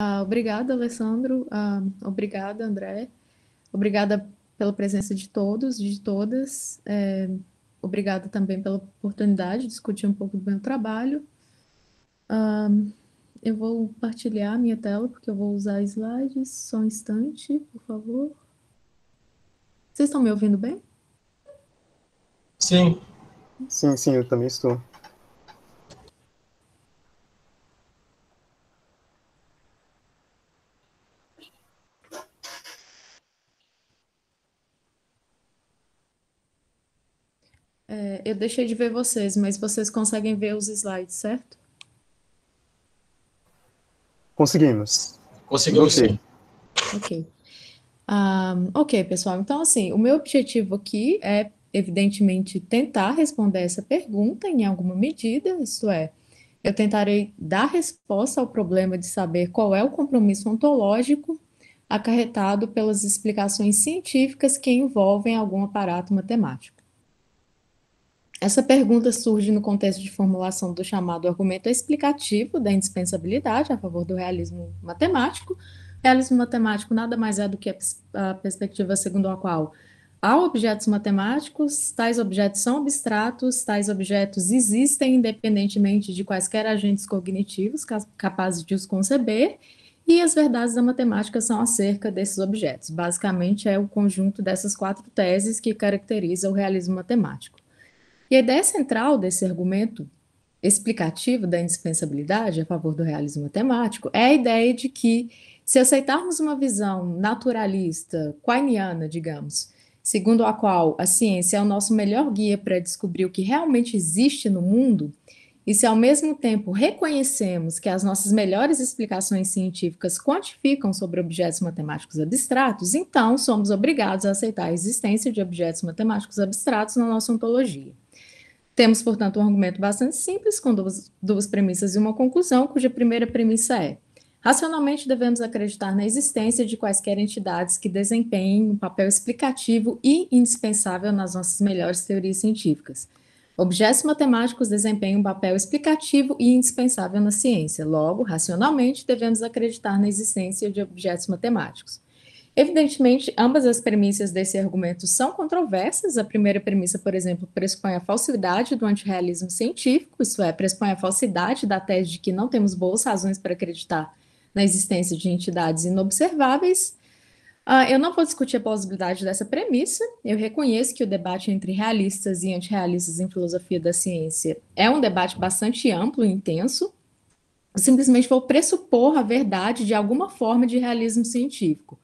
Ah, obrigada, Alessandro. Ah, obrigada, André. Obrigada pela presença de todos, de todas. É, obrigada também pela oportunidade de discutir um pouco do meu trabalho. Ah, eu vou partilhar a minha tela, porque eu vou usar slides. Só um instante, por favor. Vocês estão me ouvindo bem? Sim. Sim, sim, eu também estou. eu deixei de ver vocês, mas vocês conseguem ver os slides, certo? Conseguimos. Conseguimos, sim. Ok. Um, ok, pessoal. Então, assim, o meu objetivo aqui é, evidentemente, tentar responder essa pergunta em alguma medida, isto é, eu tentarei dar resposta ao problema de saber qual é o compromisso ontológico acarretado pelas explicações científicas que envolvem algum aparato matemático. Essa pergunta surge no contexto de formulação do chamado argumento explicativo da indispensabilidade a favor do realismo matemático. Realismo matemático nada mais é do que a perspectiva segundo a qual há objetos matemáticos, tais objetos são abstratos, tais objetos existem independentemente de quaisquer agentes cognitivos capazes de os conceber, e as verdades da matemática são acerca desses objetos. Basicamente, é o conjunto dessas quatro teses que caracteriza o realismo matemático. E a ideia central desse argumento explicativo da indispensabilidade a favor do realismo matemático é a ideia de que, se aceitarmos uma visão naturalista, quainiana, digamos, segundo a qual a ciência é o nosso melhor guia para descobrir o que realmente existe no mundo, e se ao mesmo tempo reconhecemos que as nossas melhores explicações científicas quantificam sobre objetos matemáticos abstratos, então somos obrigados a aceitar a existência de objetos matemáticos abstratos na nossa ontologia. Temos, portanto, um argumento bastante simples, com duas, duas premissas e uma conclusão, cuja primeira premissa é: racionalmente devemos acreditar na existência de quaisquer entidades que desempenhem um papel explicativo e indispensável nas nossas melhores teorias científicas. Objetos matemáticos desempenham um papel explicativo e indispensável na ciência, logo, racionalmente, devemos acreditar na existência de objetos matemáticos. Evidentemente, ambas as premissas desse argumento são controversas. A primeira premissa, por exemplo, pressupõe a falsidade do antirrealismo científico, isso é, pressupõe a falsidade da tese de que não temos boas razões para acreditar na existência de entidades inobserváveis. Uh, eu não vou discutir a plausibilidade dessa premissa. Eu reconheço que o debate entre realistas e antirrealistas em filosofia da ciência é um debate bastante amplo e intenso. Eu simplesmente vou pressupor a verdade de alguma forma de realismo científico.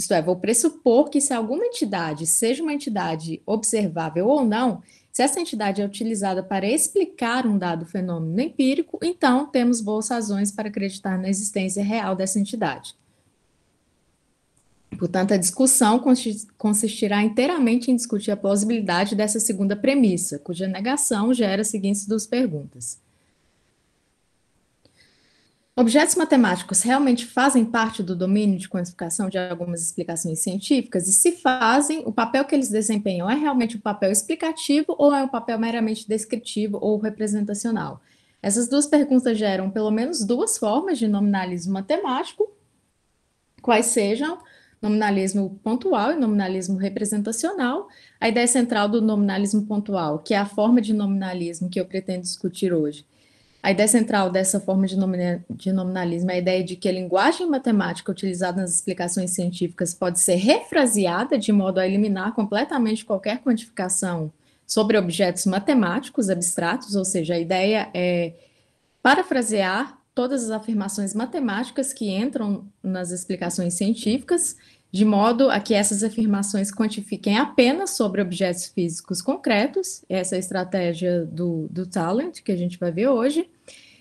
Isto é, vou pressupor que se alguma entidade, seja uma entidade observável ou não, se essa entidade é utilizada para explicar um dado fenômeno empírico, então temos boas razões para acreditar na existência real dessa entidade. Portanto, a discussão consistirá inteiramente em discutir a plausibilidade dessa segunda premissa, cuja negação gera as seguintes duas perguntas. Objetos matemáticos realmente fazem parte do domínio de quantificação de algumas explicações científicas? E se fazem, o papel que eles desempenham é realmente um papel explicativo ou é um papel meramente descritivo ou representacional? Essas duas perguntas geram pelo menos duas formas de nominalismo matemático, quais sejam nominalismo pontual e nominalismo representacional. A ideia central do nominalismo pontual, que é a forma de nominalismo que eu pretendo discutir hoje, a ideia central dessa forma de, nominalismo é a ideia de que a linguagem matemática utilizada nas explicações científicas pode ser refraseada de modo a eliminar completamente qualquer quantificação sobre objetos matemáticos abstratos, ou seja, a ideia é parafrasear todas as afirmações matemáticas que entram nas explicações científicas de modo a que essas afirmações quantifiquem apenas sobre objetos físicos concretos, essa é a estratégia do, do Talent, que a gente vai ver hoje,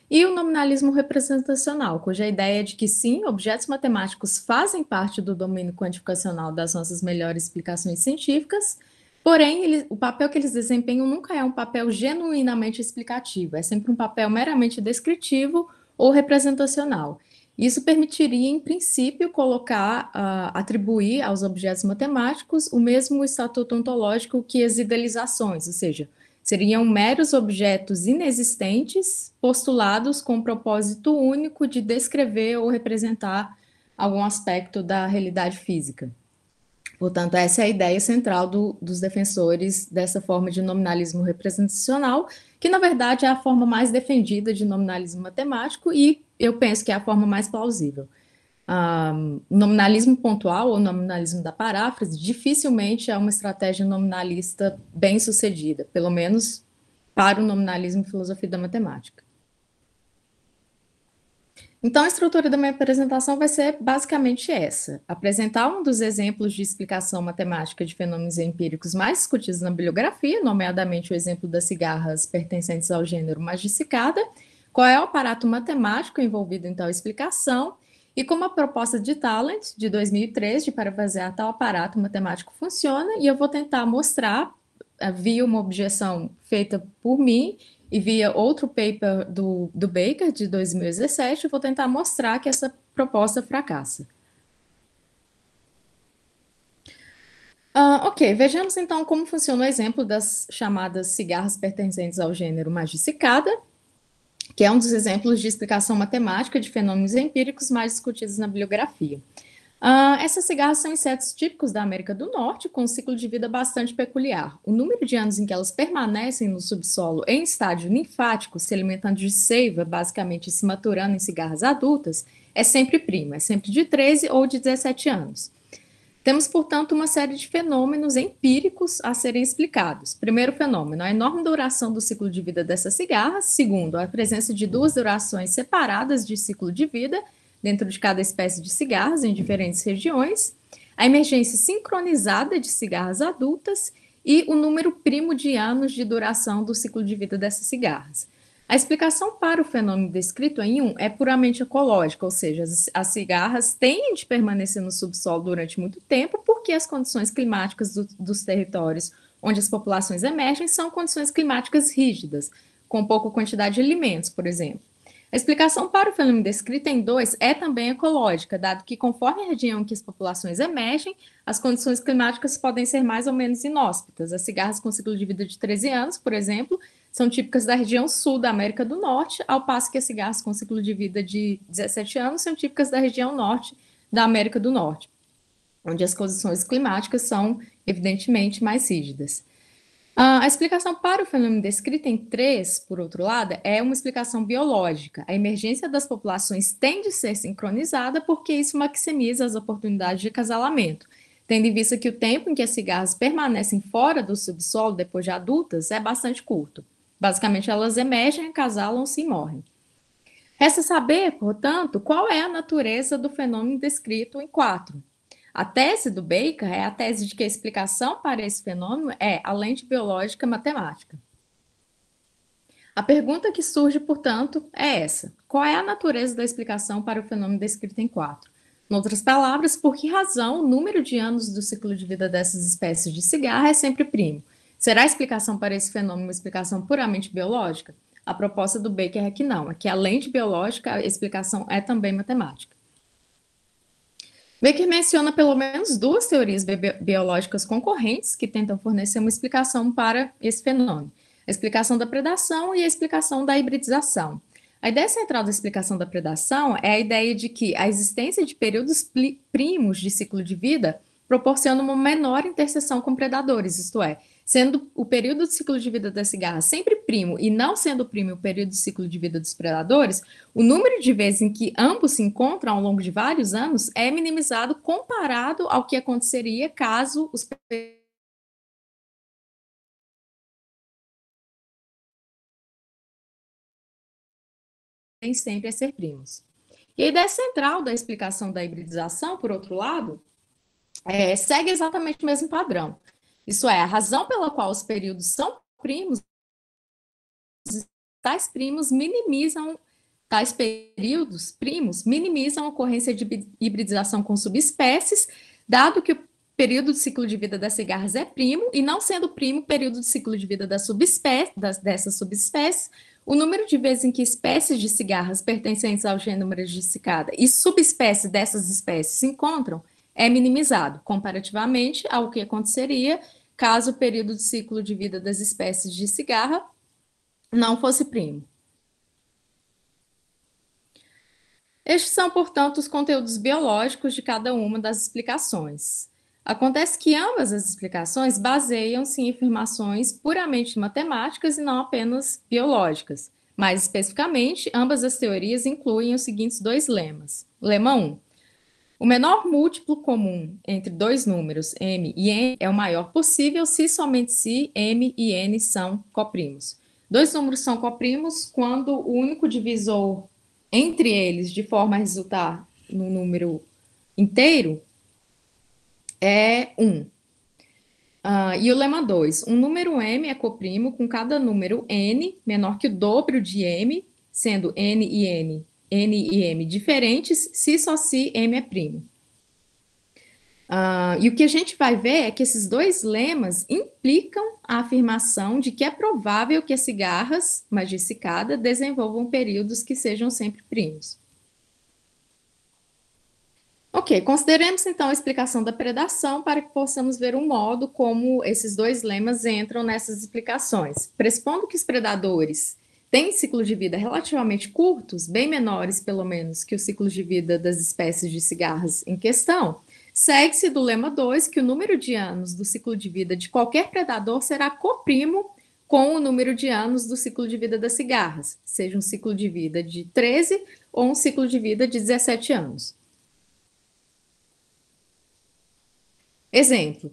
e o nominalismo representacional, cuja ideia é de que sim, objetos matemáticos fazem parte do domínio quantificacional das nossas melhores explicações científicas, porém ele, o papel que eles desempenham nunca é um papel genuinamente explicativo, é sempre um papel meramente descritivo ou representacional. Isso permitiria, em princípio, colocar, uh, atribuir aos objetos matemáticos o mesmo estatuto ontológico que as idealizações, ou seja, seriam meros objetos inexistentes postulados com o propósito único de descrever ou representar algum aspecto da realidade física. Portanto, essa é a ideia central do, dos defensores dessa forma de nominalismo representacional, que na verdade é a forma mais defendida de nominalismo matemático e eu penso que é a forma mais plausível. Um, ah, nominalismo pontual ou nominalismo da paráfrase dificilmente é uma estratégia nominalista bem sucedida, pelo menos para o nominalismo e filosofia da matemática. Então, a estrutura da minha apresentação vai ser basicamente essa: apresentar um dos exemplos de explicação matemática de fenômenos empíricos mais discutidos na bibliografia, nomeadamente o exemplo das cigarras pertencentes ao gênero magicicada, qual é o aparato matemático envolvido em tal explicação e como a proposta de Talent, de 2003, de a tal aparato matemático funciona, e eu vou tentar mostrar, eh, via uma objeção feita por mim e via outro paper do, do Baker, de 2017, eu vou tentar mostrar que essa proposta fracassa. Uh, ok, vejamos então como funciona o exemplo das chamadas cigarras pertencentes ao gênero Magicicada, que é um dos exemplos de explicação matemática de fenômenos empíricos mais discutidos na bibliografia. Uh, essas cigarras são insetos típicos da América do Norte, com um ciclo de vida bastante peculiar. O número de anos em que elas permanecem no subsolo em estágio linfático, se alimentando de seiva, basicamente se maturando em cigarras adultas, é sempre primo, é sempre de 13 ou de 17 anos. Temos, portanto, uma série de fenômenos empíricos a serem explicados. Primeiro fenômeno, a enorme duração do ciclo de vida dessa cigarra. Segundo, a presença de duas durações separadas de ciclo de vida dentro de cada espécie de cigarras em diferentes regiões. A emergência sincronizada de cigarras adultas e o número primo de anos de duração do ciclo de vida dessas cigarras. A explicação para o fenômeno descrito em 1 um é puramente ecológica, ou seja, as, as, cigarras têm de permanecer no subsolo durante muito tempo porque as condições climáticas do, dos territórios onde as populações emergem são condições climáticas rígidas, com pouca quantidade de alimentos, por exemplo. A explicação para o fenômeno descrito em 2 é também ecológica, dado que conforme a região em que as populações emergem, as condições climáticas podem ser mais ou menos inóspitas. As cigarras com ciclo de vida de 13 anos, por exemplo, são típicas da região sul da América do Norte, ao passo que as cigarras com ciclo de vida de 17 anos são típicas da região norte da América do Norte, onde as condições climáticas são, evidentemente, mais rígidas. Ah, a explicação para o fenômeno descrito em 3, por outro lado, é uma explicação biológica. A emergência das populações tem de ser sincronizada porque isso maximiza as oportunidades de casalamento, tendo em vista que o tempo em que as cigarras permanecem fora do subsolo depois de adultas é bastante curto. Basicamente, elas emergem, acasalam-se e morrem. Resta saber, portanto, qual é a natureza do fenômeno descrito em 4. A tese do Baker é a tese de que a explicação para esse fenômeno é a lente biológica matemática. A pergunta que surge, portanto, é essa: qual é a natureza da explicação para o fenômeno descrito em 4? Em outras palavras, por que razão o número de anos do ciclo de vida dessas espécies de cigarro é sempre primo? Será a explicação para esse fenômeno uma explicação puramente biológica? A proposta do Baker é que não, é que além de biológica, a explicação é também matemática. Baker menciona pelo menos duas teorias bi biológicas concorrentes que tentam fornecer uma explicação para esse fenômeno: a explicação da predação e a explicação da hibridização. A ideia central da explicação da predação é a ideia de que a existência de períodos primos de ciclo de vida proporciona uma menor interseção com predadores, isto é, sendo o período do ciclo de vida da cigarra sempre primo e não sendo primo o período do ciclo de vida dos predadores, o número de vezes em que ambos se encontram ao longo de vários anos é minimizado comparado ao que aconteceria caso os sempre a é ser primos. E a ideia central da explicação da hibridização, por outro lado, é, segue exatamente o mesmo padrão. Isso é, a razão pela qual os períodos são primos, tais primos minimizam, tais períodos primos minimizam a ocorrência de hibridização com subespécies, dado que o período de ciclo de vida das cigarras é primo, e não sendo primo o período de ciclo de vida da subespécie das, dessas subespécies, o número de vezes em que espécies de cigarras pertencentes ao gênero de cicada e subespécies dessas espécies se encontram é minimizado, comparativamente ao que aconteceria caso o período de ciclo de vida das espécies de cigarra não fosse primo. Estes são, portanto, os conteúdos biológicos de cada uma das explicações. Acontece que ambas as explicações baseiam-se em afirmações puramente matemáticas e não apenas biológicas. Mais especificamente, ambas as teorias incluem os seguintes dois lemas. Lema 1. O menor múltiplo comum entre dois números m e n é o maior possível se somente se m e n são coprimos. Dois números são coprimos quando o único divisor entre eles, de forma a resultar no número inteiro, é 1. Uh, ah, e o lema 2, um número m é coprimo com cada número n menor que o dobro de m, sendo n e n N e M diferentes se só se M é primo. Uh, e o que a gente vai ver é que esses dois lemas implicam a afirmação de que é provável que as cigarras cicada, desenvolvam períodos que sejam sempre primos. Ok, consideremos então a explicação da predação para que possamos ver o um modo como esses dois lemas entram nessas explicações. Prespondo que os predadores têm ciclos de vida relativamente curtos, bem menores pelo menos que os ciclos de vida das espécies de cigarras em questão, segue-se do lema 2 que o número de anos do ciclo de vida de qualquer predador será coprimo com o número de anos do ciclo de vida das cigarras, seja um ciclo de vida de 13 ou um ciclo de vida de 17 anos. Exemplo: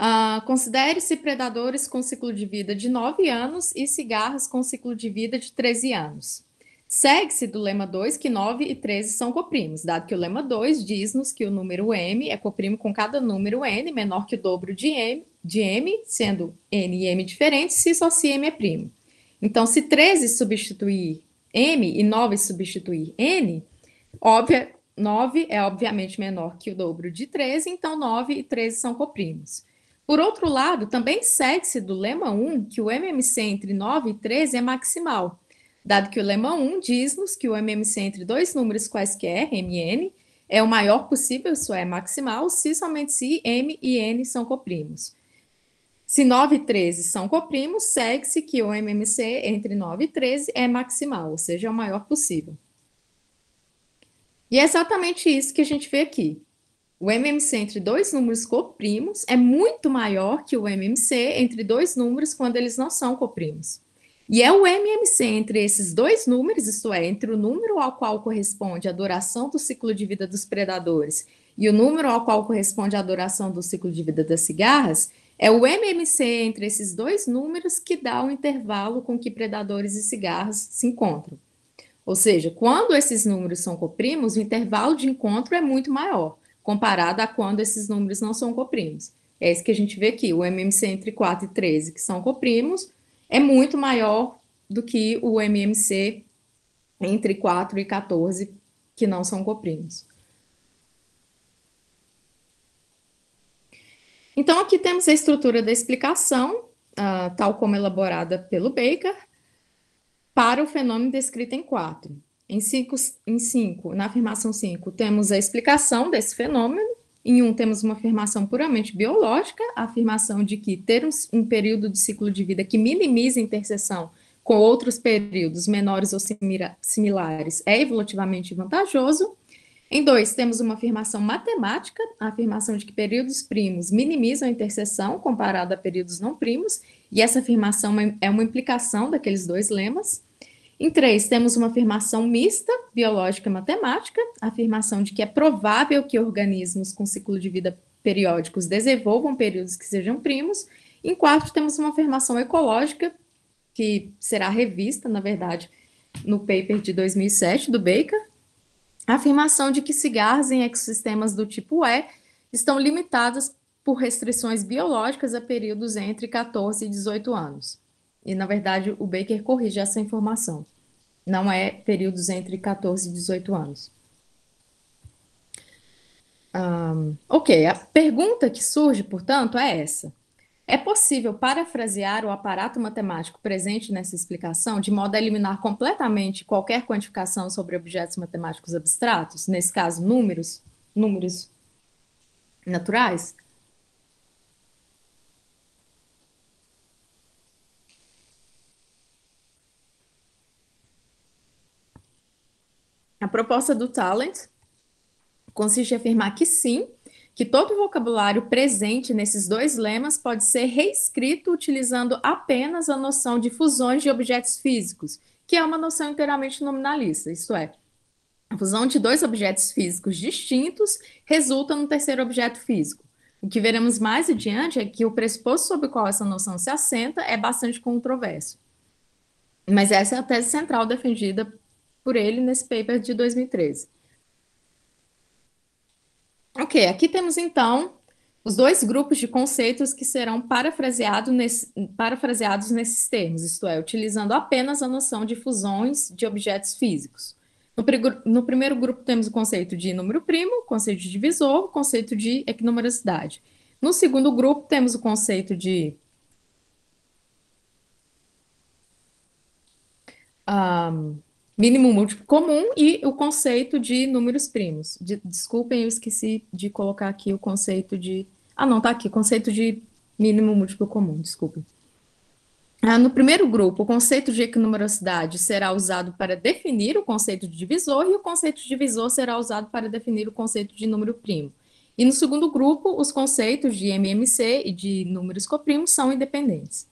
Uh, Considere-se predadores com ciclo de vida de 9 anos e cigarras com ciclo de vida de 13 anos. Segue-se do lema 2 que 9 e 13 são coprimos, dado que o lema 2 diz-nos que o número m é coprimo com cada número n menor que o dobro de m, de m sendo n e m diferentes, se só se m é primo. Então, se 13 substituir m e 9 substituir n, óbvia, 9 é obviamente menor que o dobro de 13, então 9 e 13 são coprimos. Por outro lado, também segue-se do lema 1 que o MMC entre 9 e 13 é maximal, dado que o lema 1 diz-nos que o MMC entre dois números quaisquer, MN, é o maior possível, isso é maximal, se somente se M e N são coprimos. Se 9 e 13 são coprimos, segue-se que o MMC entre 9 e 13 é maximal, ou seja, é o maior possível. E é exatamente isso que a gente vê aqui. O MMC entre dois números coprimos é muito maior que o MMC entre dois números quando eles não são coprimos. E é o MMC entre esses dois números, isto é, entre o número ao qual corresponde a duração do ciclo de vida dos predadores e o número ao qual corresponde a duração do ciclo de vida das cigarras, é o MMC entre esses dois números que dá o intervalo com que predadores e cigarras se encontram. Ou seja, quando esses números são coprimos, o intervalo de encontro é muito maior comparada a quando esses números não são coprimos. É isso que a gente vê aqui, o MMC entre 4 e 13, que são coprimos, é muito maior do que o MMC entre 4 e 14, que não são coprimos. Então, aqui temos a estrutura da explicação, uh, tal como elaborada pelo Baker, para o fenômeno descrito em 4. Em 5, em cinco, na afirmação 5, temos a explicação desse fenômeno. Em 1, um, temos uma afirmação puramente biológica, a afirmação de que ter um, um período de ciclo de vida que minimiza a interseção com outros períodos menores ou similares é evolutivamente vantajoso. Em 2, temos uma afirmação matemática, a afirmação de que períodos primos minimizam a interseção comparado a períodos não primos, e essa afirmação é, é uma implicação daqueles dois lemas. Em três, temos uma afirmação mista, biológica e matemática, a afirmação de que é provável que organismos com ciclo de vida periódicos desenvolvam períodos que sejam primos. Em quarto, temos uma afirmação ecológica, que será revista, na verdade, no paper de 2007 do Baker, a afirmação de que cigarros em ecossistemas do tipo E estão limitadas por restrições biológicas a períodos entre 14 e 18 anos. E, na verdade, o Baker corrige essa informação. Não é períodos entre 14 e 18 anos. Um, ok, a pergunta que surge, portanto, é essa. É possível parafrasear o aparato matemático presente nessa explicação de modo a eliminar completamente qualquer quantificação sobre objetos matemáticos abstratos, nesse caso, números, números naturais? A proposta do Talent consiste em afirmar que sim, que todo o vocabulário presente nesses dois lemas pode ser reescrito utilizando apenas a noção de fusões de objetos físicos, que é uma noção inteiramente nominalista, isto é, a fusão de dois objetos físicos distintos resulta num terceiro objeto físico. O que veremos mais adiante é que o pressuposto sobre o qual essa noção se assenta é bastante controverso. Mas essa é a tese central defendida por ele nesse paper de 2013. Ok, aqui temos então os dois grupos de conceitos que serão parafraseado nesse, parafraseados nesses termos, isto é, utilizando apenas a noção de fusões de objetos físicos. No, no primeiro grupo temos o conceito de número primo, conceito de divisor, conceito de equinumerosidade. No segundo grupo temos o conceito de um, mínimo múltiplo comum e o conceito de números primos. De, desculpem, eu esqueci de colocar aqui o conceito de. Ah, não, tá aqui, conceito de mínimo múltiplo comum, desculpem. Ah, no primeiro grupo, o conceito de equinumerosidade será usado para definir o conceito de divisor e o conceito de divisor será usado para definir o conceito de número primo. E no segundo grupo, os conceitos de MMC e de números coprimos são independentes.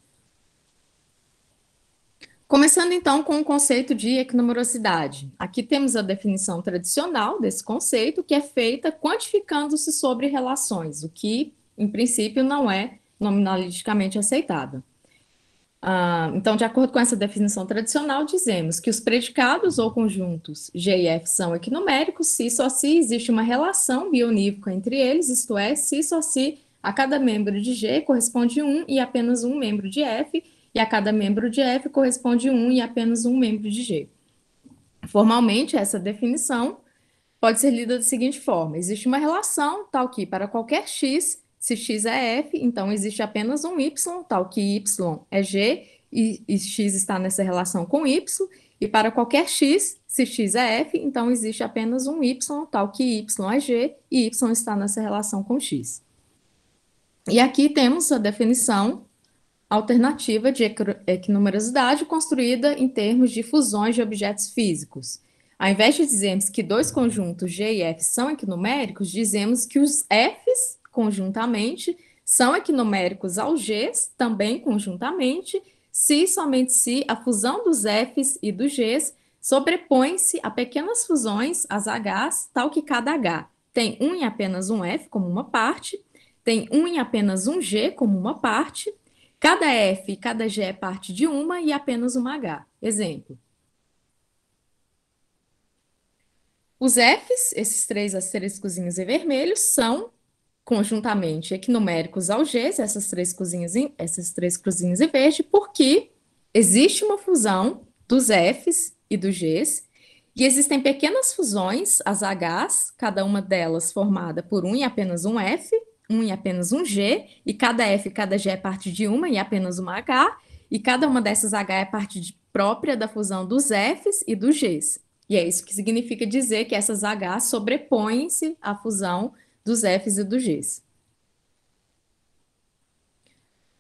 Começando então com o conceito de equinumerosidade. Aqui temos a definição tradicional desse conceito, que é feita quantificando-se sobre relações, o que, em princípio, não é nominalisticamente aceitável. Ah, então, de acordo com essa definição tradicional, dizemos que os predicados ou conjuntos G e F são equinuméricos se só se existe uma relação bionívica entre eles, isto é, se só se a cada membro de G corresponde um e apenas um membro de F, e a cada membro de F corresponde um e apenas um membro de G. Formalmente, essa definição pode ser lida da seguinte forma: existe uma relação tal que para qualquer x, se x é f, então existe apenas um y, tal que y é g e, e x está nessa relação com y, e para qualquer x, se x é f, então existe apenas um y, tal que y é g e y está nessa relação com x. E aqui temos a definição alternativa de equinumerosidade construída em termos de fusões de objetos físicos. Ao invés de dizermos que dois conjuntos G e F são equinuméricos, dizemos que os Fs, conjuntamente, são equinuméricos aos Gs, também conjuntamente, se e somente se a fusão dos Fs e dos Gs sobrepõe-se a pequenas fusões, as Hs, tal que cada H tem um em apenas um F como uma parte, tem um em apenas um G como uma parte, Cada F e cada G é parte de uma e apenas uma H. Exemplo. Os Fs, esses três asteriscozinhos e vermelhos, são conjuntamente equinoméricos ao Gs, essas três cruzinhas, essas três cruzinhas em verde, porque existe uma fusão dos Fs e dos Gs, e existem pequenas fusões, as Hs, cada uma delas formada por um e apenas um F, um em apenas um G, e cada F e cada G é parte de uma em apenas uma H, e cada uma dessas H é parte de, própria da fusão dos Fs e dos Gs. E é isso que significa dizer que essas H sobrepõem-se à fusão dos Fs e dos Gs.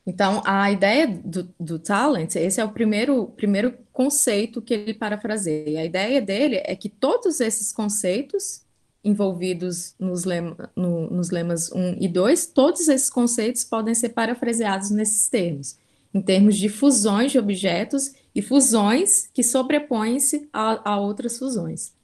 Então, a ideia do, do talent, esse é o primeiro, primeiro conceito que ele parafraseia. A ideia dele é que todos esses conceitos envolvidos nos, lema, no, nos lemas 1 e 2, todos esses conceitos podem ser parafraseados nesses termos, em termos de fusões de objetos e fusões que sobrepõem-se a, a outras fusões.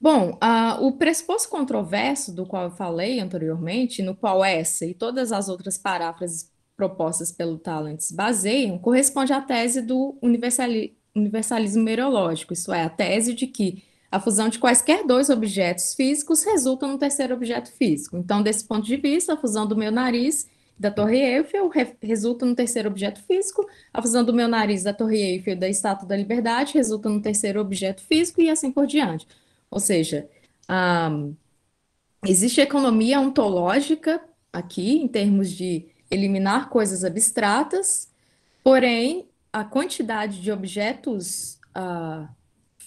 Bom, uh, o pressuposto controverso do qual eu falei anteriormente, no qual essa e todas as outras paráfrases propostas pelo Talent se baseiam, corresponde à tese do universali universalismo mereológico, isso é, a tese de que a fusão de quaisquer dois objetos físicos resulta num terceiro objeto físico. Então, desse ponto de vista, a fusão do meu nariz e da Torre Eiffel re resulta num terceiro objeto físico, a fusão do meu nariz, da Torre Eiffel e da Estátua da Liberdade resulta num terceiro objeto físico e assim por diante. Ou seja, um, existe economia ontológica aqui, em termos de eliminar coisas abstratas, porém, a quantidade de objetos. Uh,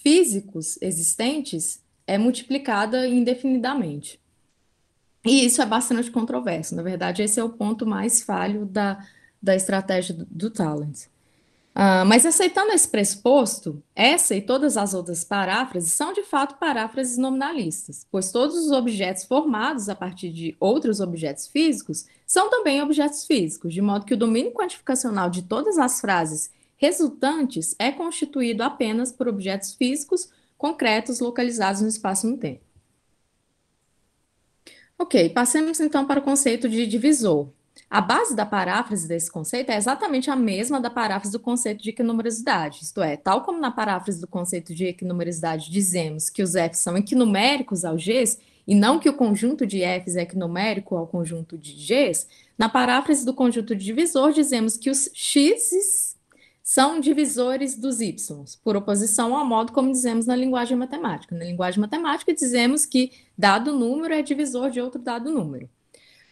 físicos existentes é multiplicada indefinidamente. E isso é bastante controverso. Na verdade, esse é o ponto mais falho da, da estratégia do, do Talent. Uh, mas aceitando esse pressuposto, essa e todas as outras paráfrases são de fato paráfrases nominalistas, pois todos os objetos formados a partir de outros objetos físicos são também objetos físicos, de modo que o domínio quantificacional de todas as frases resultantes é constituído apenas por objetos físicos concretos localizados no espaço e no tempo. Ok, passemos então para o conceito de divisor. A base da paráfrase desse conceito é exatamente a mesma da paráfrase do conceito de equinumerosidade, isto é, tal como na paráfrase do conceito de equinumerosidade dizemos que os Fs são equinuméricos ao Gs, e não que o conjunto de Fs é equinumérico ao conjunto de Gs, na paráfrase do conjunto de divisor dizemos que os Xs são divisores dos y, por oposição ao modo como dizemos na linguagem matemática. Na linguagem matemática, dizemos que dado número é divisor de outro dado número.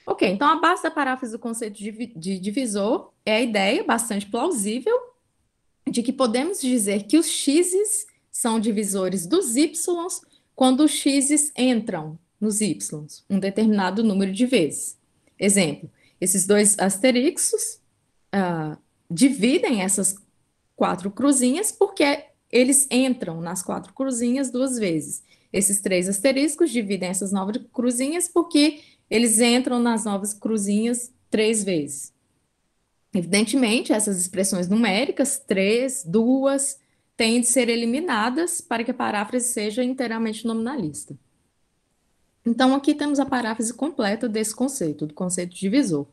Ok, então a base da paráfrase do conceito de divisor é a ideia bastante plausível de que podemos dizer que os x's são divisores dos y's quando os x's entram nos y's um determinado número de vezes. Exemplo, esses dois asteriscos uh, dividem essas quatro cruzinhas, porque eles entram nas quatro cruzinhas duas vezes. Esses três asteriscos dividem essas nove cruzinhas porque eles entram nas novas cruzinhas três vezes. Evidentemente, essas expressões numéricas, três, duas, têm de ser eliminadas para que a paráfrase seja inteiramente nominalista. Então, aqui temos a paráfrase completa desse conceito, do conceito divisor.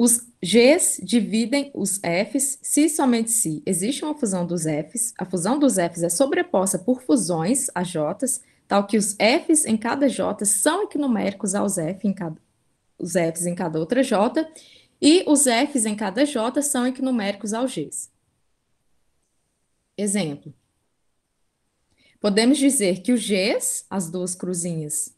Os Gs dividem os Fs se e somente se existe uma fusão dos Fs, a fusão dos Fs é sobreposta por fusões a Js, tal que os Fs em cada J são equinuméricos aos F em cada, os Fs em cada outra J, e os Fs em cada J são equinuméricos aos Gs. Exemplo. Podemos dizer que os Gs, as duas cruzinhas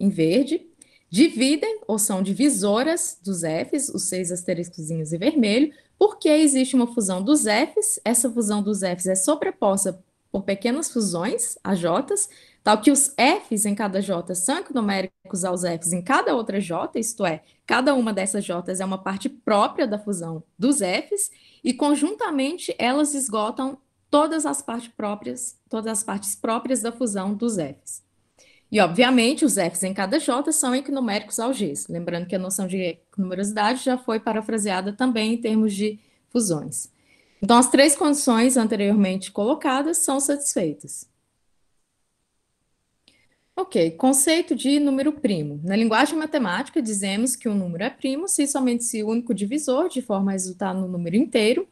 em verde, dividem ou são divisoras dos Fs, os seis asteriscozinhos em vermelho, porque existe uma fusão dos Fs, essa fusão dos Fs é sobreposta por pequenas fusões, j's, tal que os Fs em cada J são economéricos aos Fs em cada outra J, isto é, cada uma dessas Js é uma parte própria da fusão dos Fs, e conjuntamente elas esgotam todas as partes próprias, todas as partes próprias da fusão dos Fs. E, obviamente, os Fs em cada J são equinuméricos ao Gs. Lembrando que a noção de numerosidade já foi parafraseada também em termos de fusões. Então, as três condições anteriormente colocadas são satisfeitas. Ok, conceito de número primo. Na linguagem matemática, dizemos que um número é primo se somente se o único divisor, de forma a resultar no número inteiro,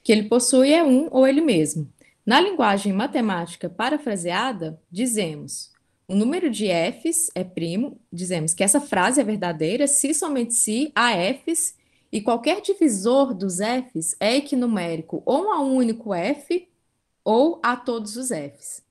que ele possui é um ou ele mesmo. Na linguagem matemática parafraseada, dizemos o número de Fs é primo, dizemos que essa frase é verdadeira se somente se há Fs e qualquer divisor dos Fs é equinumérico ou a um único F ou a todos os Fs.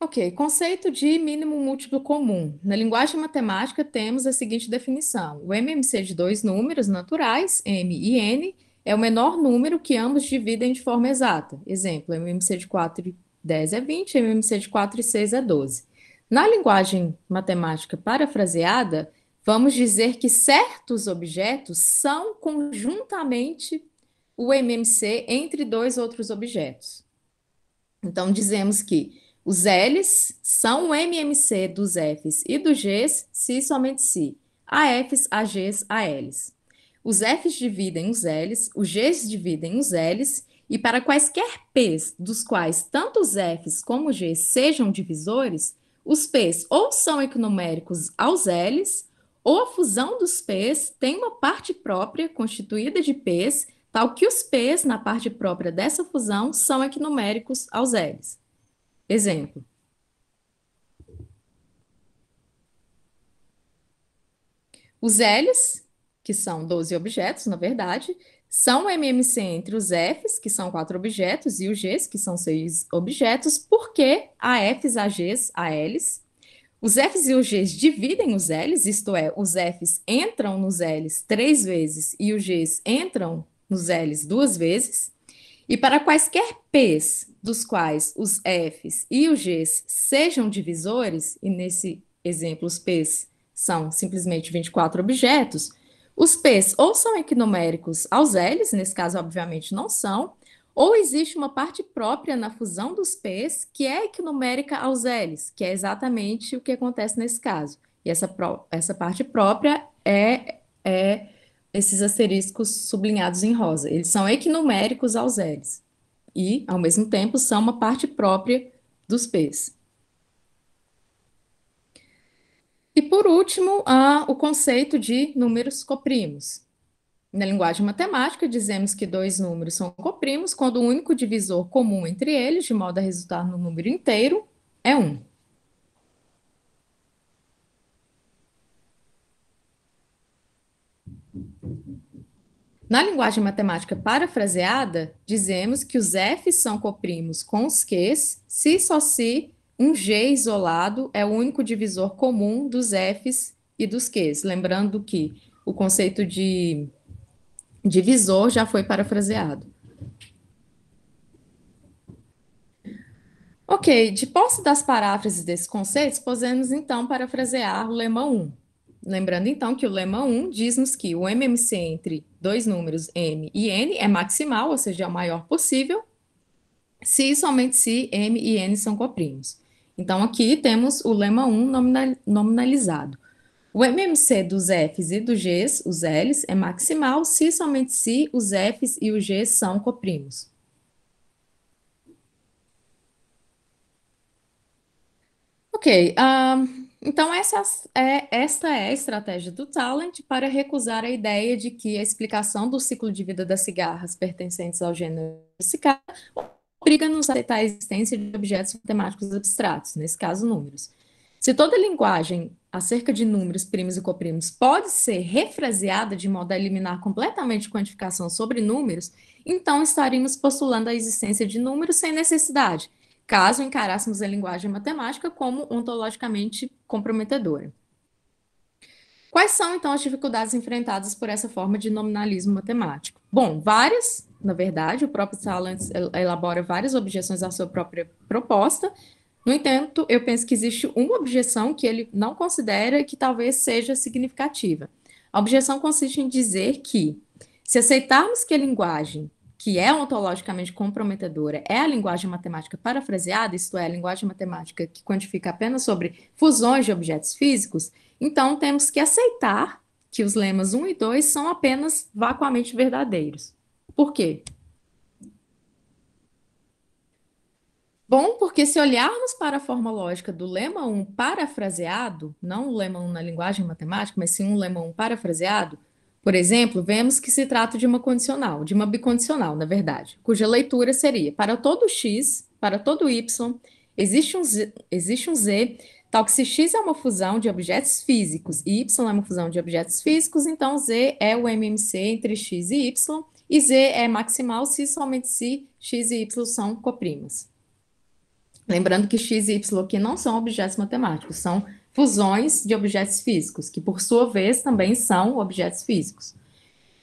Ok, conceito de mínimo múltiplo comum. Na linguagem matemática, temos a seguinte definição: o MMC de dois números naturais, M e N, é o menor número que ambos dividem de forma exata. Exemplo, MMC de 4 e 10 é 20, MMC de 4 e 6 é 12. Na linguagem matemática parafraseada, vamos dizer que certos objetos são conjuntamente o MMC entre dois outros objetos. Então, dizemos que os L's são o MMC dos F's e dos G's, se e somente se. AFs, AGs, ALs os Fs dividem os Ls, os Gs dividem os Ls, e para quaisquer Ps, dos quais tanto os Fs como os Gs sejam divisores, os Ps ou são equinoméricos aos Ls, ou a fusão dos Ps tem uma parte própria constituída de Ps, tal que os Ps na parte própria dessa fusão são equinoméricos aos Ls. Exemplo. Os Ls que são 12 objetos, na verdade, são MMC entre os Fs, que são quatro objetos, e os Gs, que são seis objetos, porque há Fs, a Gs, a Ls. Os Fs e os Gs dividem os Ls, isto é, os Fs entram nos Ls três vezes e os Gs entram nos Ls duas vezes. E para quaisquer Ps, dos quais os Fs e os Gs sejam divisores, e nesse exemplo os Ps são simplesmente 24 objetos, os P's ou são equinuméricos aos L's, nesse caso, obviamente, não são, ou existe uma parte própria na fusão dos P's que é equinumérica aos L's, que é exatamente o que acontece nesse caso. E essa, essa parte própria é, é esses asteriscos sublinhados em rosa. Eles são equinuméricos aos L's e, ao mesmo tempo, são uma parte própria dos P's. E por último, há o conceito de números coprimos. Na linguagem matemática, dizemos que dois números são coprimos quando o único divisor comum entre eles, de modo a resultar no número inteiro, é 1. Na linguagem matemática parafraseada, dizemos que os Fs são coprimos com os Qs se só se um G isolado é o único divisor comum dos Fs e dos Qs. Lembrando que o conceito de divisor já foi parafraseado. Ok, de posse das paráfrases desses conceitos, podemos então parafrasear o lema 1. Lembrando então que o lema 1 diz-nos que o MMC entre dois números m e n é maximal, ou seja, é o maior possível, se e somente se m e n são coprimos. Então, aqui temos o lema 1 nominalizado. O MMC dos Fs e dos Gs, os Ls, é maximal se somente se os Fs e os Gs são coprimos. Ok, então essa é, esta é a estratégia do Talent para recusar a ideia de que a explicação do ciclo de vida das cigarras pertencentes ao gênero cicada obriga-nos a aceitar a existência de objetos matemáticos abstratos, nesse caso, números. Se toda a linguagem acerca de números primos e coprimos pode ser refraseada de modo a eliminar completamente quantificação sobre números, então estaríamos postulando a existência de números sem necessidade, caso encarássemos a linguagem matemática como ontologicamente comprometedora. Quais são, então, as dificuldades enfrentadas por essa forma de nominalismo matemático? Bom, várias, na verdade, o próprio Salans eh, elabora várias objeções à sua própria proposta. No entanto, eu penso que existe uma objeção que ele não considera que talvez seja significativa. A objeção consiste em dizer que, se aceitarmos que a linguagem que é ontologicamente comprometedora é a linguagem matemática parafraseada, isto é, a linguagem matemática que quantifica apenas sobre fusões de objetos físicos, então temos que aceitar que os lemas 1 e 2 são apenas vacuamente verdadeiros. Por quê? Bom, porque se olharmos para a forma lógica do lema 1 parafraseado, não o lema 1 na linguagem matemática, mas sim um lema 1 parafraseado, por exemplo, vemos que se trata de uma condicional, de uma bicondicional, na verdade, cuja leitura seria para todo x, para todo y, existe um z, existe um z tal que se x é uma fusão de objetos físicos e y é uma fusão de objetos físicos, então z é o MMC entre x e y, e Z é maximal se somente se X e Y são coprimas. Lembrando que X e Y aqui não são objetos matemáticos, são fusões de objetos físicos, que por sua vez também são objetos físicos.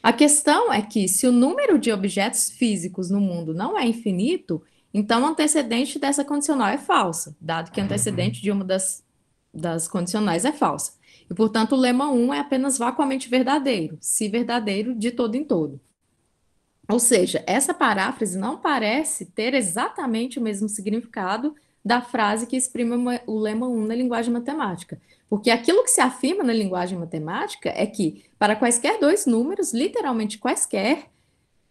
A questão é que se o número de objetos físicos no mundo não é infinito, então o antecedente dessa condicional é falsa, dado que o antecedente de uma das, das condicionais é falsa. E, portanto, o lema 1 é apenas vacuamente verdadeiro, se verdadeiro de todo em todo. Ou seja, essa paráfrase não parece ter exatamente o mesmo significado da frase que exprime o lema 1 na linguagem matemática. Porque aquilo que se afirma na linguagem matemática é que, para quaisquer dois números, literalmente quaisquer,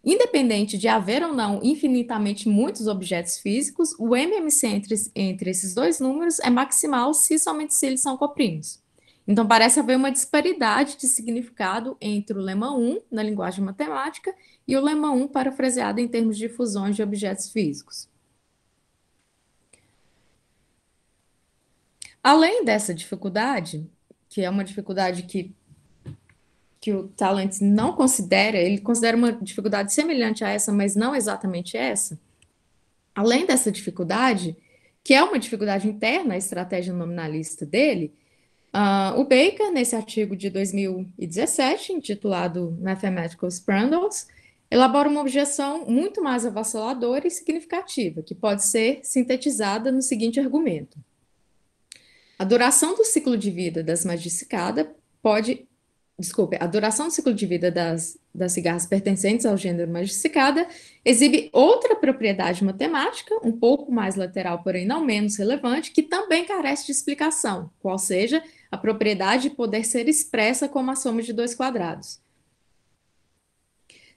independente de haver ou não infinitamente muitos objetos físicos, o MMC entre, entre esses dois números é maximal se somente se eles são coprimos. Então, parece haver uma disparidade de significado entre o lema 1, na linguagem matemática, e o lema 1 parafraseado em termos de fusões de objetos físicos. Além dessa dificuldade, que é uma dificuldade que, que o Talent não considera, ele considera uma dificuldade semelhante a essa, mas não exatamente essa, além dessa dificuldade, que é uma dificuldade interna à estratégia nominalista dele, Uh, o Baker, nesse artigo de 2017, intitulado Mathematical Sprandles, elabora uma objeção muito mais avassaladora e significativa, que pode ser sintetizada no seguinte argumento. A duração do ciclo de vida das magicicada pode desculpe, a duração do ciclo de vida das, das cigarras pertencentes ao gênero Magicicada exibe outra propriedade matemática, um pouco mais lateral, porém não menos relevante, que também carece de explicação, qual seja a propriedade de poder ser expressa como a soma de dois quadrados.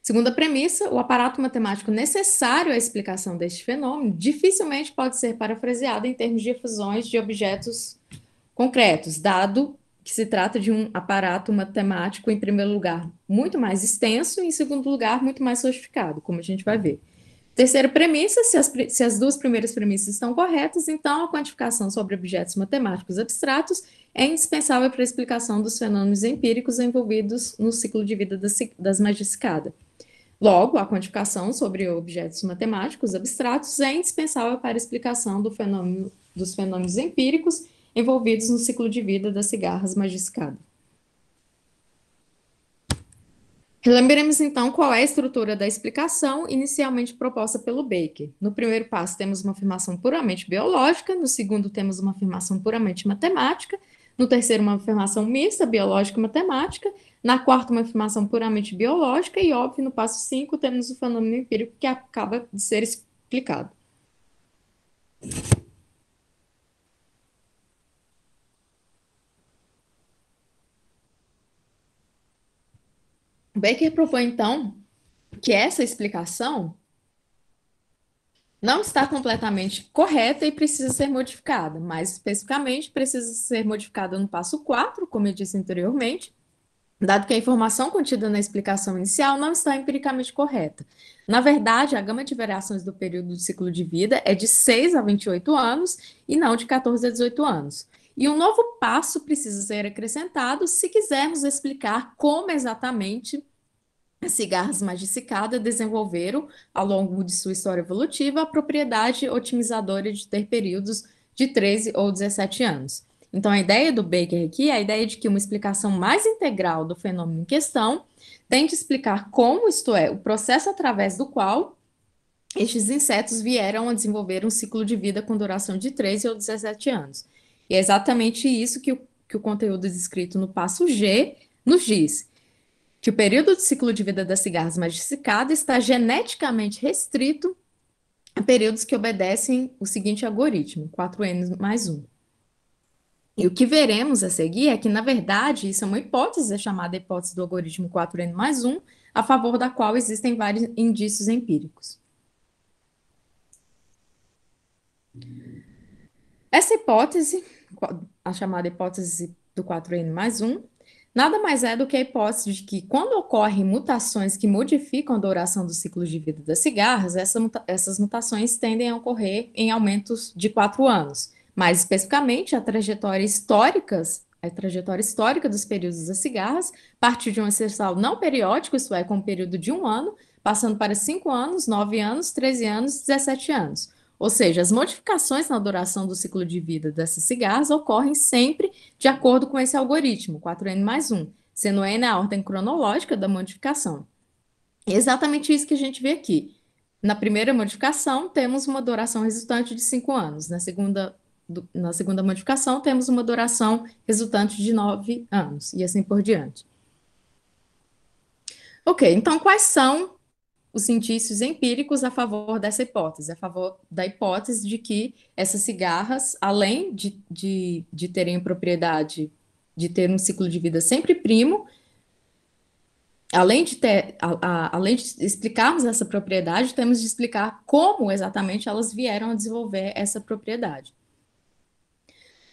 Segunda premissa, o aparato matemático necessário à explicação deste fenômeno dificilmente pode ser parafraseado em termos de fusões de objetos concretos, dado que se trata de um aparato matemático, em primeiro lugar, muito mais extenso, e em segundo lugar, muito mais sofisticado, como a gente vai ver. Terceira premissa: se as, se as duas primeiras premissas estão corretas, então a quantificação sobre objetos matemáticos abstratos é indispensável para a explicação dos fenômenos empíricos envolvidos no ciclo de vida das, das magiscada. Logo, a quantificação sobre objetos matemáticos abstratos é indispensável para a explicação do fenômeno, dos fenômenos empíricos envolvidos no ciclo de vida das cigarras magiscada. Relembremos então qual é a estrutura da explicação inicialmente proposta pelo Baker. No primeiro passo temos uma afirmação puramente biológica, no segundo temos uma afirmação puramente matemática, no terceiro uma afirmação mista, biológica e matemática, na quarta uma afirmação puramente biológica e óbvio no passo 5 temos o fenômeno empírico que acaba de ser explicado. Baker propõe, então, que essa explicação não está completamente correta e precisa ser modificada. Mais especificamente, precisa ser modificada no passo 4, como eu disse anteriormente, dado que a informação contida na explicação inicial não está empiricamente correta. Na verdade, a gama de variações do período do ciclo de vida é de 6 a 28 anos e não de 14 a 18 anos. E um novo passo precisa ser acrescentado se quisermos explicar como exatamente as cigarras magicicadas desenvolveram, ao longo de sua história evolutiva, a propriedade otimizadora de ter períodos de 13 ou 17 anos. Então, a ideia do Baker aqui é a ideia de que uma explicação mais integral do fenômeno em questão tende a explicar como, isto é, o processo através do qual estes insetos vieram a desenvolver um ciclo de vida com duração de 13 ou 17 anos. E é exatamente isso que o, que o conteúdo descrito no passo G nos diz: que o período de ciclo de vida das cigarras cicada está geneticamente restrito a períodos que obedecem o seguinte algoritmo: 4N mais 1. E o que veremos a seguir é que, na verdade, isso é uma hipótese, chamada hipótese do algoritmo 4N mais 1, a favor da qual existem vários indícios empíricos. Essa hipótese a chamada hipótese do 4N mais 1, nada mais é do que a hipótese de que, quando ocorrem mutações que modificam a duração dos ciclos de vida das cigarras, essa, essas mutações tendem a ocorrer em aumentos de 4 anos. Mais especificamente, a trajetória históricas a trajetória histórica dos períodos das cigarras, partir de um ancestral não periódico, isso é, com um período de um ano, passando para 5 anos, 9 anos, 13 anos, 17 anos. Ou seja, as modificações na duração do ciclo de vida dessas cigarras ocorrem sempre de acordo com esse algoritmo, 4N mais 1, sendo N a ordem cronológica da modificação. É exatamente isso que a gente vê aqui. Na primeira modificação, temos uma duração resultante de 5 anos. Na segunda, do, na segunda modificação, temos uma duração resultante de 9 anos, e assim por diante. Ok, então quais são os indícios empíricos a favor dessa hipótese, a favor da hipótese de que essas cigarras, além de, de, de terem a propriedade de ter um ciclo de vida sempre primo, além de, ter, a, a, além de explicarmos essa propriedade, temos de explicar como exatamente elas vieram a desenvolver essa propriedade.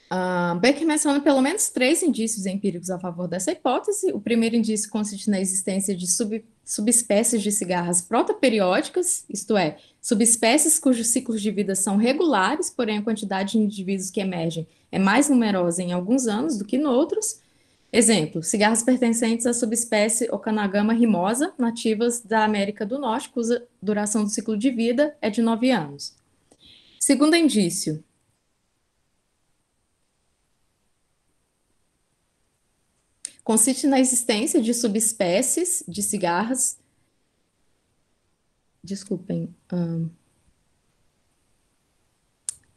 Uh, ah, Beck menciona pelo menos três indícios empíricos a favor dessa hipótese. O primeiro indício consiste na existência de sub subespécies de cigarras protoperiódicas, isto é, subespécies cujos ciclos de vida são regulares, porém a quantidade de indivíduos que emergem é mais numerosa em alguns anos do que em outros. Exemplo, cigarras pertencentes à subespécie Okanagama rimosa, nativas da América do Norte, cuja duração do ciclo de vida é de 9 anos. Segundo indício, consiste na existência de subespécies de cigarras. Desculpem. Hum.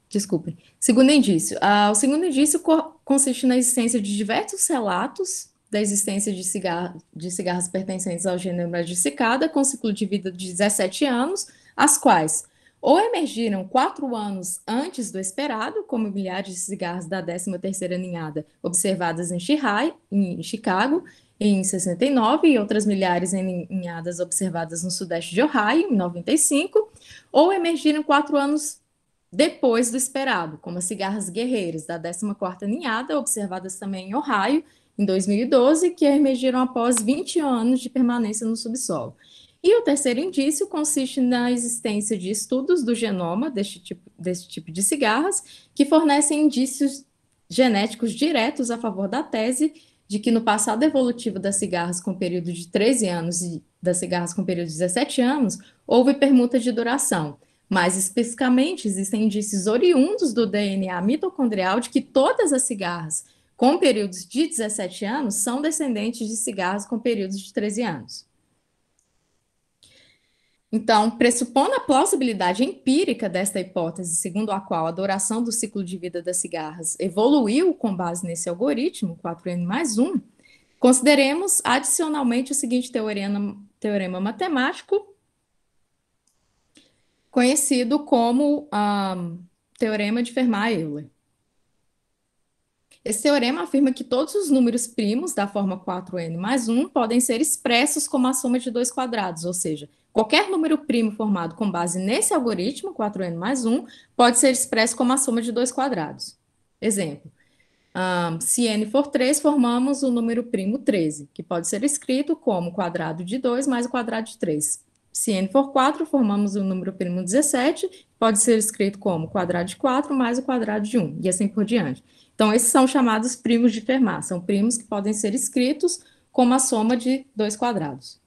Desculpem. Segundo indício. Ah, o segundo indício co consiste na existência de diversos relatos da existência de, cigarra, de cigarras pertencentes ao gênero de cicada, com ciclo de vida de 17 anos, as quais ou emergiram quatro anos antes do esperado, como milhares de cigarros da 13ª ninhada observadas em, em Chicago em 69 e outras milhares em ninhadas observadas no sudeste de Ohio em 95, ou emergiram quatro anos depois do esperado, como as cigarras guerreiras da 14ª ninhada observadas também em Ohio em 2012, que emergiram após 20 anos de permanência no subsolo. E o terceiro indício consiste na existência de estudos do genoma deste tipo, deste tipo de cigarras, que fornecem indícios genéticos diretos a favor da tese de que no passado evolutivo das cigarras com período de 13 anos e das cigarras com período de 17 anos, houve permuta de duração. Mais especificamente, existem indícios oriundos do DNA mitocondrial de que todas as cigarras com períodos de 17 anos são descendentes de cigarras com períodos de 13 anos. Então, pressupondo a plausibilidade empírica desta hipótese, segundo a qual a duração do ciclo de vida das cigarras evoluiu com base nesse algoritmo, 4N mais 1, consideremos adicionalmente o seguinte teorema, teorema matemático, conhecido como um, Teorema de Fermat-Euler. Esse teorema afirma que todos os números primos da forma 4n mais 1 podem ser expressos como a soma de dois quadrados, ou seja, Qualquer número primo formado com base nesse algoritmo, 4n mais 1, pode ser expresso como a soma de dois quadrados. Exemplo, um, se n for 3, formamos o número primo 13, que pode ser escrito como quadrado de 2 mais o quadrado de 3. Se n for 4, formamos o número primo 17, que pode ser escrito como quadrado de 4 mais o quadrado de 1, e assim por diante. Então, esses são chamados primos de Fermat, são primos que podem ser escritos como a soma de dois quadrados.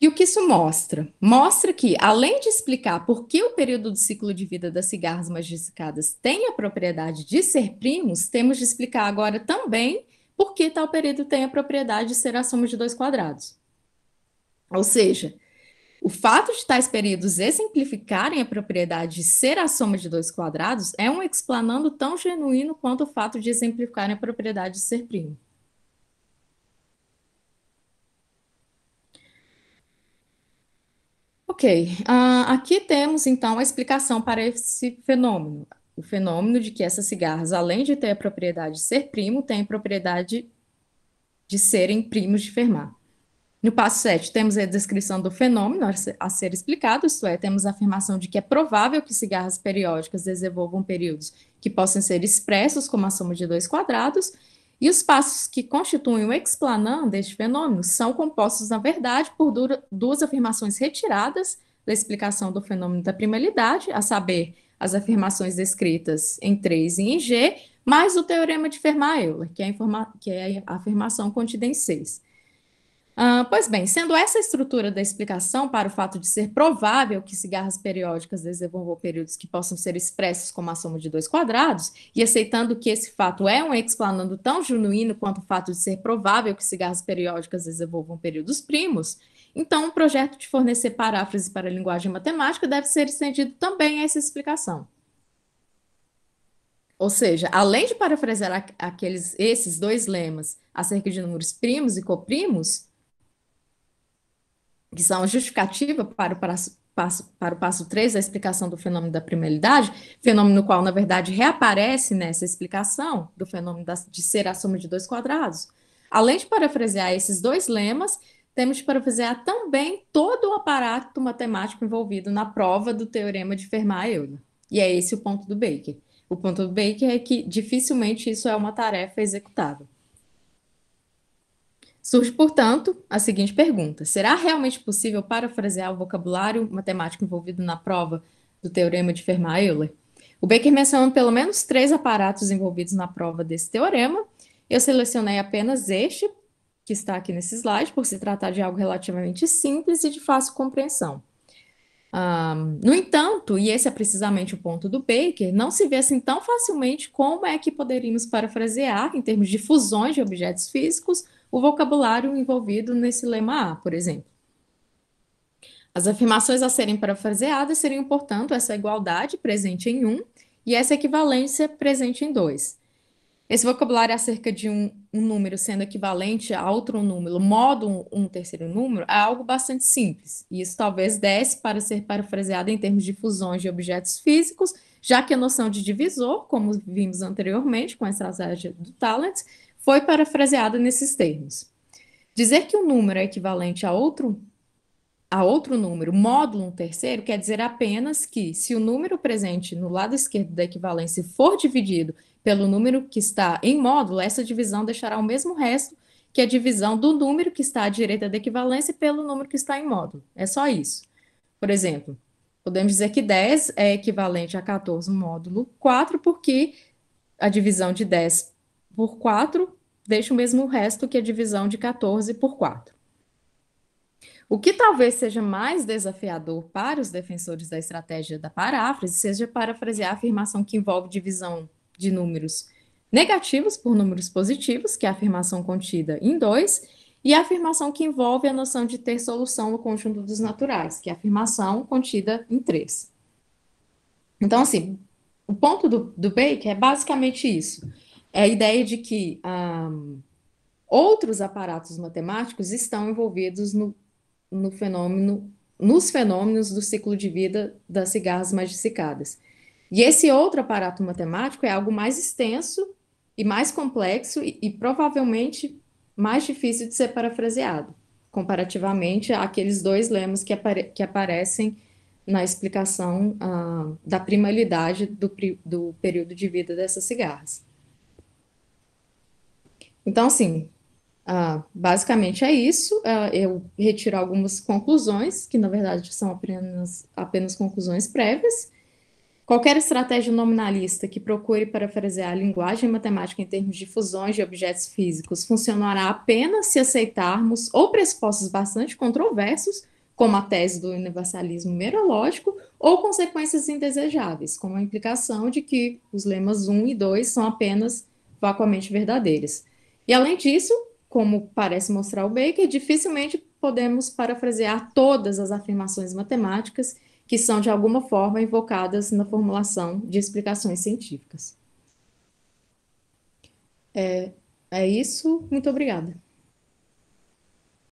E o que isso mostra? Mostra que, além de explicar por que o período do ciclo de vida das cigarras masticadas tem a propriedade de ser primos, temos de explicar agora também por que tal período tem a propriedade de ser a soma de dois quadrados. Ou seja, o fato de tais períodos exemplificarem a propriedade de ser a soma de dois quadrados é um explanando tão genuíno quanto o fato de exemplificarem a propriedade de ser primo. Ok, ah, aqui temos então a explicação para esse fenômeno. O fenômeno de que essas cigarras, além de ter a propriedade de ser primo, têm a propriedade de serem primos de Fermat. No passo 7, temos a descrição do fenômeno a ser explicado, isto é, temos a afirmação de que é provável que cigarras periódicas desenvolvam períodos que possam ser expressos como a soma de dois quadrados, e os passos que constituem o explanando deste fenômeno são compostos, na verdade, por duas afirmações retiradas da explicação do fenômeno da primalidade, a saber, as afirmações descritas em 3 e em G, mais o teorema de Fermat-Euler, que, é que, é a afirmação contida em 6. Ah, pois bem, sendo essa a estrutura da explicação para o fato de ser provável que cigarras periódicas desenvolvam períodos que possam ser expressos como a soma de dois quadrados, e aceitando que esse fato é um explanando tão genuíno quanto o fato de ser provável que cigarras periódicas desenvolvam períodos primos, então o projeto de fornecer paráfrase para a linguagem matemática deve ser estendido também a essa explicação. Ou seja, além de parafrasear aqueles, esses dois lemas acerca de números primos e coprimos, que são justificativa para o passo, para o passo 3 da explicação do fenômeno da primalidade, fenômeno no qual, na verdade, reaparece nessa explicação do fenômeno da, de ser a soma de dois quadrados. Além de parafrasear esses dois lemas, temos de parafrasear também todo o aparato matemático envolvido na prova do teorema de Fermat-Euler. E é esse o ponto do Baker. O ponto do Baker é que dificilmente isso é uma tarefa executável. Surge, portanto, a seguinte pergunta: será realmente possível parafrasear o vocabulário matemático envolvido na prova do teorema de Fermat-Euler? O Baker menciona pelo menos três aparatos envolvidos na prova desse teorema. Eu selecionei apenas este, que está aqui nesse slide, por se tratar de algo relativamente simples e de fácil compreensão. Um, no entanto, e esse é precisamente o ponto do Baker, não se vê assim tão facilmente como é que poderíamos parafrasear, em termos de fusões de objetos físicos, o vocabulário envolvido nesse lema A, por exemplo. As afirmações a serem parafraseadas seriam, portanto, essa igualdade presente em um, e essa equivalência presente em dois. Esse vocabulário acerca de um, um, número sendo equivalente a outro número, modo um, um terceiro número, é algo bastante simples. E isso talvez desse para ser parafraseado em termos de fusões de objetos físicos, já que a noção de divisor, como vimos anteriormente com a estratégia do Talent, foi parafraseada nesses termos. Dizer que um número é equivalente a outro, a outro número, módulo um terceiro, quer dizer apenas que, se o número presente no lado esquerdo da equivalência for dividido pelo número que está em módulo, essa divisão deixará o mesmo resto que a divisão do número que está à direita da equivalência pelo número que está em módulo. É só isso. Por exemplo, podemos dizer que 10 é equivalente a 14 módulo 4, porque a divisão de 10 por 4 deixa o mesmo resto que a divisão de 14 por 4. O que talvez seja mais desafiador para os defensores da estratégia da paráfrase seja parafrasear a afirmação que envolve divisão de números negativos por números positivos, que é a afirmação contida em 2, e a afirmação que envolve a noção de ter solução no conjunto dos naturais, que é a afirmação contida em 3. Então, assim, o ponto do, do Baker é basicamente isso é a ideia de que um, outros aparatos matemáticos estão envolvidos no, no fenômeno, nos fenômenos do ciclo de vida das cigarras magicadas. E esse outro aparato matemático é algo mais extenso e mais complexo e, e provavelmente mais difícil de ser parafraseado, comparativamente àqueles dois lemas que, apare que aparecem na explicação uh, da primalidade do, do período de vida dessas cigarras. Então, assim, uh, basicamente é isso. Uh, eu retiro algumas conclusões, que na verdade são apenas, apenas conclusões prévias. Qualquer estratégia nominalista que procure parafrasear a linguagem matemática em termos de fusões de objetos físicos funcionará apenas se aceitarmos ou pressupostos bastante controversos, como a tese do universalismo numerológico, ou consequências indesejáveis, como a implicação de que os lemas 1 e 2 são apenas vacuamente verdadeiros. E além disso, como parece mostrar o Baker, dificilmente podemos parafrasear todas as afirmações matemáticas que são de alguma forma invocadas na formulação de explicações científicas. É, é isso, muito obrigada.